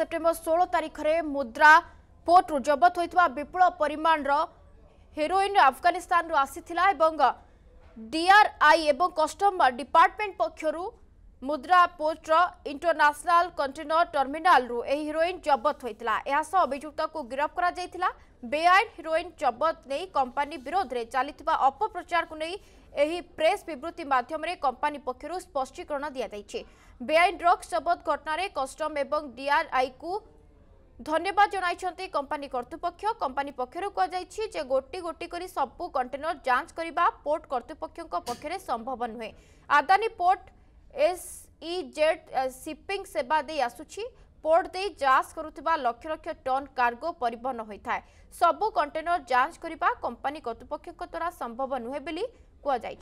September ଷୋହଳ ତାରିଖରେ ମୁଦ୍ରା ପୋର୍ଟରୁ ଜବତ ହୋଇଥିବା ବିପୁଳ ପରିମାଣର ହିରୋଇନ୍ ଆଫଗାନିସ୍ତାନରୁ ଆସିଥିଲା ଏବଂ ଡିଆର୍ଆଇ ଏବଂ କଷ୍ଟମ୍ ଡିପାର୍ଟମେଣ୍ଟ ପକ୍ଷରୁ মুদ্রা পোর্টর ইন্টরন্যাশনাল কন্টেনর টর্মিনালু এই হিরোইন জবত হয়েছিল এসহ অভিযুক্তকে গিরফ করা বেআইন হিরোইন জবত নেই কোম্পানি বিরোধে চালি অপপ্রচারক নেই ଏହି ପ୍ରେସ୍ ବିବୃତ୍ତି ମାଧ୍ୟମରେ କମ୍ପାନୀ ପକ୍ଷରୁ ସ୍ପଷ୍ଟୀକରଣ ଦିଆଯାଇଛି ବେଆଇନ ଡ୍ରଗ୍ସ ଜବତ ଘଟଣାରେ କଷ୍ଟମ ଏବଂ ଡିଆର୍ଆଇକୁ ଧନ୍ୟବାଦ ଜଣାଇଛନ୍ତି କମ୍ପାନୀ କର୍ତ୍ତୃପକ୍ଷ କମ୍ପାନୀ ପକ୍ଷରୁ କୁହାଯାଇଛି ଯେ ଗୋଟି ଗୋଟି କରି ସବୁ କଣ୍ଟେନର ଯାଞ୍ଚ କରିବା ପୋର୍ଟ କର୍ତ୍ତୃପକ୍ଷଙ୍କ ପକ୍ଷରେ ସମ୍ଭବ ନୁହେଁ Adani port SEZ shipping e uh, সেবা দিয়ে আসুছি পোর্ট দিয়ে যাঞ্চ করুবা লক্ষ লক্ষ টন কার্গো পরিবহন হয়ে থাকে সবু কন্টেনর যাঞ্চ করা কোম্পানি কর্তৃপক্ষ দ্বারা সম্ভব নুহে বলে কুযাই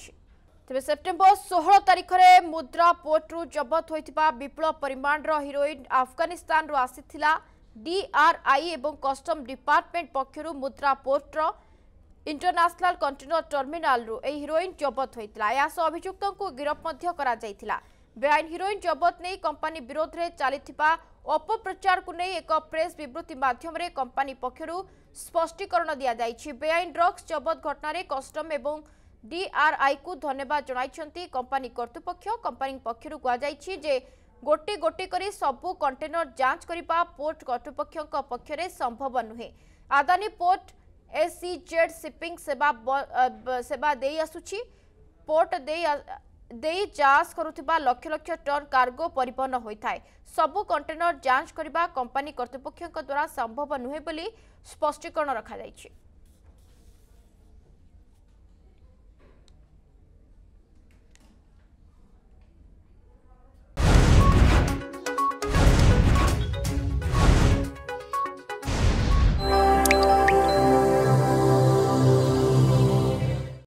তবে সেপ্টেম্বর ষোহল তারিখে মুদ্রা পোর্টু জবত হয়ে বিপুল পরিমাণর হিরোইন আফগানিস্তানু আসি ডিআরআই এবং কষ্টম ডিপার্টমেন্ট পক্ষর মুদ্রা পোর্টর ইন্টরন্যাশনাল কন্টেনর টর্মিনালু এই হিরোইন জবত হয়েছিল এসহ অভিযুক্ত গিরফ করা বেআইন হিরোইন জবত নেই কোম্পানি বিরোধে চাল অপপ্রচারকু নেই এক প্রেস বিবৃতি মাধ্যমে কোম্পানি পক্ষর স্পষ্টীকরণ দিয়াযাইছি বেআইন ড্রগ্স জবত ঘটনার কষ্টম এবং ডিআরআইকু ধন্যবাদ জনাইছেন কোম্পানি কর্তৃপক্ষ কোম্পানি পক্ষর কুযাইছি যে গোটি গোটি করে সবু কন্টেনর যাঞ্চ করা পোর্ট কর্তৃপক্ষ পক্ষে সম্ভব নুহে আদানী পোর্ট ଏସ୍ଇଜେଡ୍ ସିପିଂ ସେବା ସେବା ଦେଇ ଆସୁଛି ପୋର୍ଟ ଦେଇ ଦେଇ ଯାଞ୍ଚ କରୁଥିବା ଲକ୍ଷ ଲକ୍ଷ ଟନ୍ କାର୍ଗୋ ପରିବହନ ହୋଇଥାଏ ସବୁ କଣ୍ଟେନର ଯାଞ୍ଚ କରିବା କମ୍ପାନୀ କର୍ତ୍ତୃପକ୍ଷଙ୍କ ଦ୍ୱାରା ସମ୍ଭବ ନୁହେଁ ବୋଲି ସ୍ପଷ୍ଟୀକରଣ ରଖାଯାଇଛି